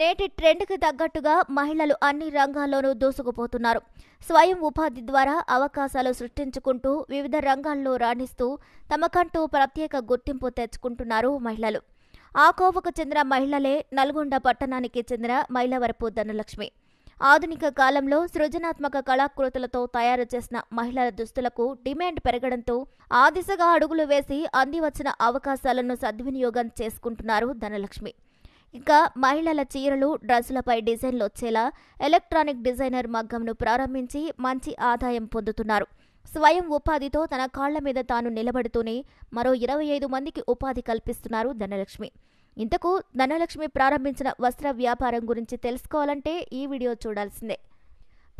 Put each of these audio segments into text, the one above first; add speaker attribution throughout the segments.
Speaker 1: నేటి ట్రెండ్కి తగ్గట్టుగా మహిళలు అన్ని రంగాల్లోనూ దూసుకుపోతున్నారు స్వయం ఉపాధి ద్వారా అవకాశాలు సృష్టించుకుంటూ వివిధ రంగాల్లో రాణిస్తూ తమకంటూ ప్రత్యేక గుర్తింపు తెచ్చుకుంటున్నారు మహిళలు ఆ కోవకు చెందిన మహిళలే నల్గొండ పట్టణానికి చెందిన మైలవరపు ధనలక్ష్మి ఆధునిక కాలంలో సృజనాత్మక కళాకృతులతో తయారు చేసిన మహిళల దుస్తులకు డిమాండ్ పెరగడంతో ఆ దిశగా అడుగులు వేసి అందివచ్చిన అవకాశాలను సద్వినియోగం చేసుకుంటున్నారు ధనలక్ష్మి ఇంకా మహిళల చీరలు డ్రెస్సులపై డిజైన్లు వచ్చేలా ఎలక్ట్రానిక్ డిజైనర్ మగ్గంను ప్రారంభించి మంచి ఆదాయం పొందుతున్నారు స్వయం ఉపాధితో తన కాళ్ల మీద తాను నిలబడుతూనే మరో ఇరవై ఐదు మందికి ఉపాధి కల్పిస్తున్నారు ధనలక్ష్మి ఇంతకు ధనలక్ష్మి ప్రారంభించిన వస్త్ర వ్యాపారం గురించి తెలుసుకోవాలంటే ఈ వీడియో చూడాల్సిందే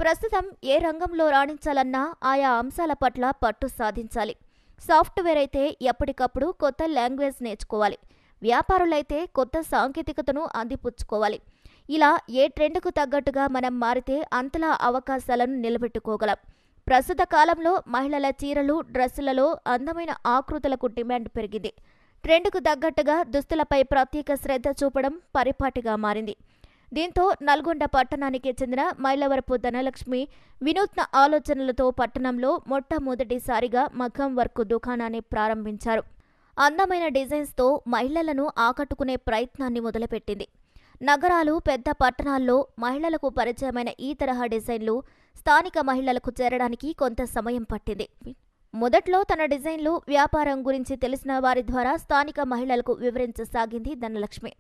Speaker 1: ప్రస్తుతం ఏ రంగంలో రాణించాలన్నా ఆయా అంశాల పట్ల పట్టు సాధించాలి సాఫ్ట్వేర్ అయితే ఎప్పటికప్పుడు కొత్త లాంగ్వేజ్ నేర్చుకోవాలి వ్యాపారులైతే కొత్త సాంకేతికతను అందిపుచ్చుకోవాలి ఇలా ఏ ట్రెండ్కు తగ్గట్టుగా మనం మారితే అంతలా అవకాశాలను నిలబెట్టుకోగలం ప్రస్తుత కాలంలో మహిళల చీరలు డ్రెస్సులలో అందమైన ఆకృతులకు డిమాండ్ పెరిగింది ట్రెండ్కు తగ్గట్టుగా దుస్తులపై ప్రత్యేక శ్రద్ధ చూపడం పరిపాటిగా మారింది దీంతో నల్గొండ పట్టణానికి చెందిన మైలవరపు ధనలక్ష్మి వినూత్న ఆలోచనలతో పట్టణంలో మొట్టమొదటిసారిగా మగ్గం వర్క్ దుకాణాన్ని ప్రారంభించారు అందమైన డిజైన్స్తో మహిళలను ఆకట్టుకునే ప్రయత్నాన్ని మొదలుపెట్టింది నగరాలు పెద్ద పట్టణాల్లో మహిళలకు పరిచయమైన ఈ తరహా డిజైన్లు స్థానిక మహిళలకు చేరడానికి కొంత సమయం పట్టింది మొదట్లో తన డిజైన్లు వ్యాపారం గురించి తెలిసిన వారి ద్వారా స్థానిక మహిళలకు వివరించసాగింది ధనలక్ష్మి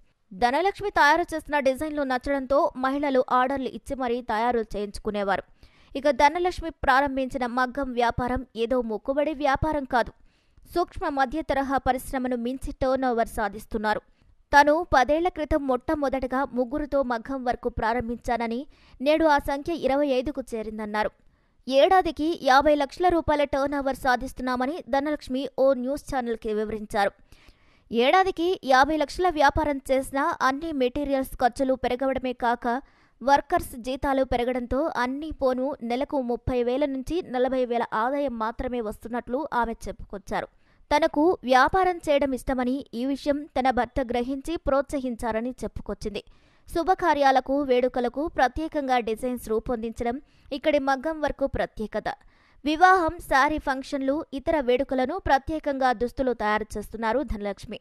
Speaker 1: ధనలక్ష్మి తయారు చేసిన డిజైన్లు నచ్చడంతో మహిళలు ఆర్డర్లు ఇచ్చి మరీ తయారు చేయించుకునేవారు ఇక ధనలక్ష్మి ప్రారంభించిన మగ్గం వ్యాపారం ఏదో మొక్కుబడి వ్యాపారం కాదు సూక్ష్మ మధ్య తరహా పరిశ్రమను మించి టర్నోవర్ సాధిస్తున్నారు తాను పదేళ్ల క్రితం మొట్టమొదటగా ముగ్గురుతో మగ్గం వరకు ప్రారంభించానని నేడు ఆ సంఖ్య ఇరవై ఐదుకు చేరిందన్నారు ఏడాదికి యాభై లక్షల రూపాయల టర్నోవర్ సాధిస్తున్నామని ధనలక్ష్మి ఓ న్యూస్ ఛానల్కి వివరించారు ఏడాదికి యాభై లక్షల వ్యాపారం చేసిన అన్ని మెటీరియల్స్ ఖర్చులు పెరగవడమే కాక వర్కర్స్ జీతాలు పెరగడంతో అన్ని పోను నెలకు ముప్పై వేల నుంచి నలభై వేల ఆదాయం మాత్రమే వస్తున్నట్లు ఆమె చెప్పుకొచ్చారు తనకు వ్యాపారం చేయడం ఇష్టమని ఈ విషయం తన భర్త గ్రహించి ప్రోత్సహించారని చెప్పుకొచ్చింది శుభకార్యాలకు వేడుకలకు ప్రత్యేకంగా డిజైన్స్ రూపొందించడం ఇక్కడి మగ్గం వరకు ప్రత్యేకత వివాహం శారీ ఫంక్షన్లు ఇతర వేడుకలను ప్రత్యేకంగా దుస్తులు తయారు చేస్తున్నారు ధనలక్ష్మి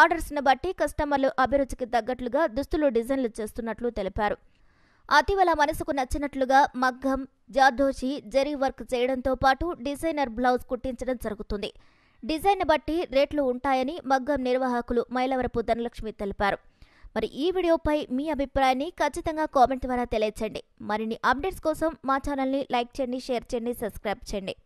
Speaker 1: ఆర్డర్స్ను బట్టి కస్టమర్లు అభిరుచికి తగ్గట్లుగా దుస్తులు డిజైన్లు చేస్తున్నట్లు తెలిపారు అతివల మనసుకు నచ్చినట్లుగా మగ్గం జార్దోషి జరీ వర్క్ చేయడంతో పాటు డిజైనర్ బ్లౌజ్ కుట్టించడం జరుగుతుంది డిజైన్ బట్టి రేట్లు ఉంటాయని మగ్గం నిర్వాహకులు మైలవరపు ధనలక్ష్మి తెలిపారు మరి ఈ వీడియోపై మీ అభిప్రాయాన్ని ఖచ్చితంగా కామెంట్ ద్వారా తెలియచండి మరిన్ని అప్డేట్స్ కోసం మా ఛానల్ని లైక్ చేయండి షేర్ చేయండి సబ్స్క్రైబ్ చేయండి